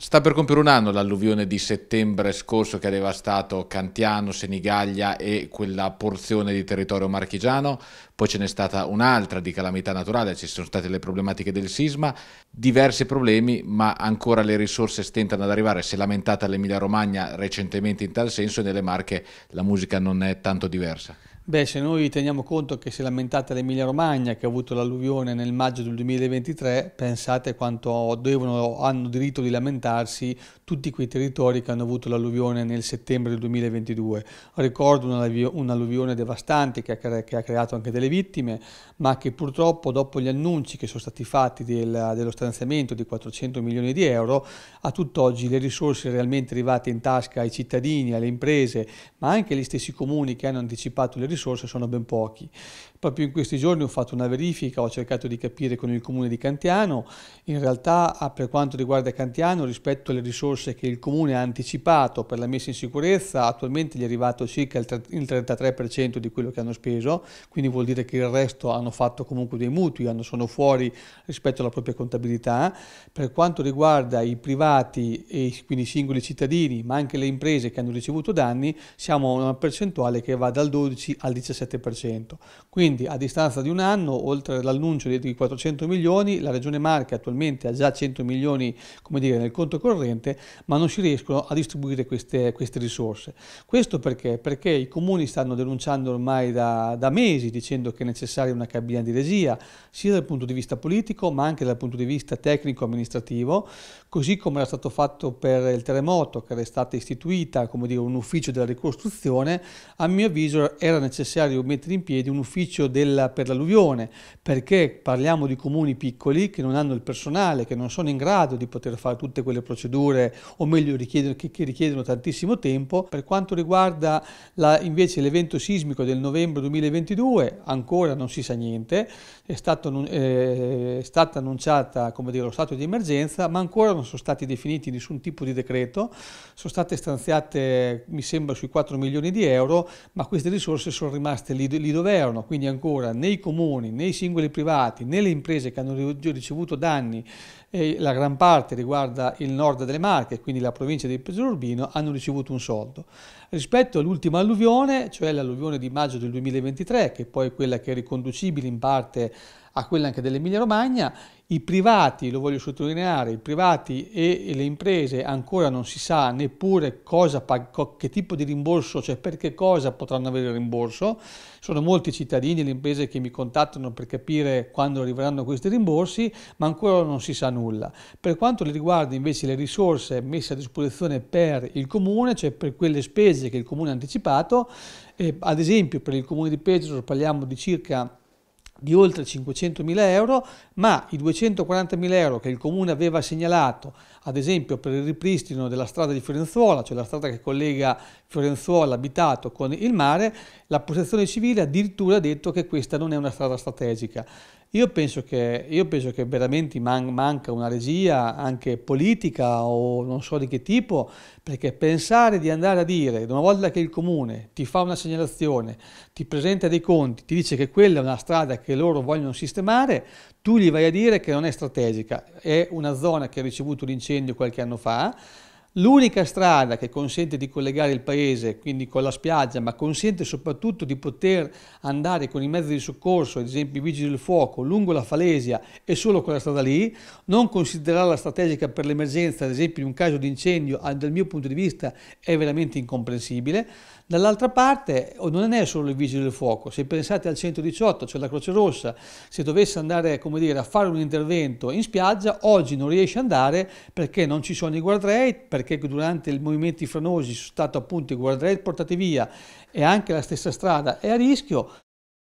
Sta per compiere un anno l'alluvione di settembre scorso che ha devastato Cantiano, Senigaglia e quella porzione di territorio marchigiano, poi ce n'è stata un'altra di calamità naturale, ci sono state le problematiche del sisma, diversi problemi ma ancora le risorse stentano ad arrivare, si è lamentata l'Emilia Romagna recentemente in tal senso e nelle Marche la musica non è tanto diversa. Beh, se noi teniamo conto che si è lamentata l'Emilia Romagna che ha avuto l'alluvione nel maggio del 2023, pensate quanto devono, hanno diritto di lamentarsi tutti quei territori che hanno avuto l'alluvione nel settembre del 2022. Ricordo un'alluvione devastante che ha, che ha, creato anche delle vittime, ma che purtroppo dopo gli annunci che sono stati fatti del, dello stanziamento di 400 milioni di euro, a tutt'oggi le risorse realmente arrivate in tasca ai cittadini, alle imprese, ma anche agli stessi comuni che hanno anticipato le risorse, risorse sono ben pochi. Proprio in questi giorni ho fatto una verifica, ho cercato di capire con il comune di Cantiano, in realtà ah, per quanto riguarda Cantiano rispetto alle risorse che il comune ha anticipato per la messa in sicurezza, attualmente gli è arrivato circa il 33% di quello che hanno speso, quindi vuol dire che il resto hanno fatto comunque dei mutui, sono fuori rispetto alla propria contabilità. Per quanto riguarda i privati e quindi i singoli cittadini, ma anche le imprese che hanno ricevuto danni, siamo a una percentuale che va dal 12 al al 17%. Quindi a distanza di un anno, oltre all'annuncio di 400 milioni, la Regione Marche attualmente ha già 100 milioni come dire, nel conto corrente, ma non si riescono a distribuire queste, queste risorse. Questo perché? Perché i comuni stanno denunciando ormai da, da mesi dicendo che è necessaria una cabina di regia, sia dal punto di vista politico ma anche dal punto di vista tecnico-amministrativo, così come era stato fatto per il terremoto, che era stata istituita come dire, un ufficio della ricostruzione, a mio avviso era necessario necessario mettere in piedi un ufficio della, per l'alluvione, perché parliamo di comuni piccoli che non hanno il personale, che non sono in grado di poter fare tutte quelle procedure, o meglio richiedono, che, che, richiedono tantissimo tempo. Per quanto riguarda la, invece l'evento sismico del novembre 2022, ancora non si sa niente, è, stato, eh, è stata annunciata dire, lo stato di emergenza, ma ancora non sono stati definiti nessun tipo di decreto, sono state stanziate mi sembra sui 4 milioni di euro, ma queste risorse sono rimaste lì, lì dove erano, quindi ancora nei comuni, nei singoli privati, nelle imprese che hanno ricevuto danni, eh, la gran parte riguarda il nord delle Marche, quindi la provincia di Urbino, hanno ricevuto un soldo. Rispetto all'ultima alluvione, cioè l'alluvione di maggio del 2023, che è poi quella che è riconducibile in parte a quella anche dell'Emilia Romagna, i privati, lo voglio sottolineare, i privati e le imprese ancora non si sa neppure cosa, che tipo di rimborso, cioè per che cosa potranno avere il rimborso. Sono molti cittadini e le imprese che mi contattano per capire quando arriveranno questi rimborsi, ma ancora non si sa nulla. Per quanto riguarda invece le risorse messe a disposizione per il comune, cioè per quelle spese che il comune ha anticipato, eh, ad esempio per il comune di Pesaro parliamo di circa di oltre 500.000 euro, ma i 240.000 euro che il comune aveva segnalato, ad esempio per il ripristino della strada di Fiorenzuola, cioè la strada che collega Fiorenzuola abitato con il mare, la protezione civile addirittura ha detto che questa non è una strada strategica. Io penso che, io penso che veramente man- manca una regia anche politica o non so di che tipo, perché pensare di andare a dire una volta che il comune ti fa una segnalazione, ti presenta dei conti, ti dice che quella è una strada che loro vogliono sistemare, tu gli vai a dire che non è strategica, è una zona che ha ricevuto l'incendio qualche anno fa, L'unica strada che consente di collegare il paese, quindi con la spiaggia, ma consente soprattutto di poter andare con i mezzi di soccorso, ad esempio i vigili del fuoco, lungo la Falesia e solo quella strada lì, non considerarla strategica per l'emergenza, ad esempio in un caso di incendio, dal mio punto di vista è veramente incomprensibile. Dall'altra parte non è solo il vigile del fuoco, se pensate al 118, cioè la Croce Rossa, se dovesse andare dire, a fare un intervento in spiaggia, oggi non riesce ad andare perché non ci sono i guardrail, perché durante i movimenti franosi sono stato appunto i guardrail portati via e anche la stessa strada è a rischio,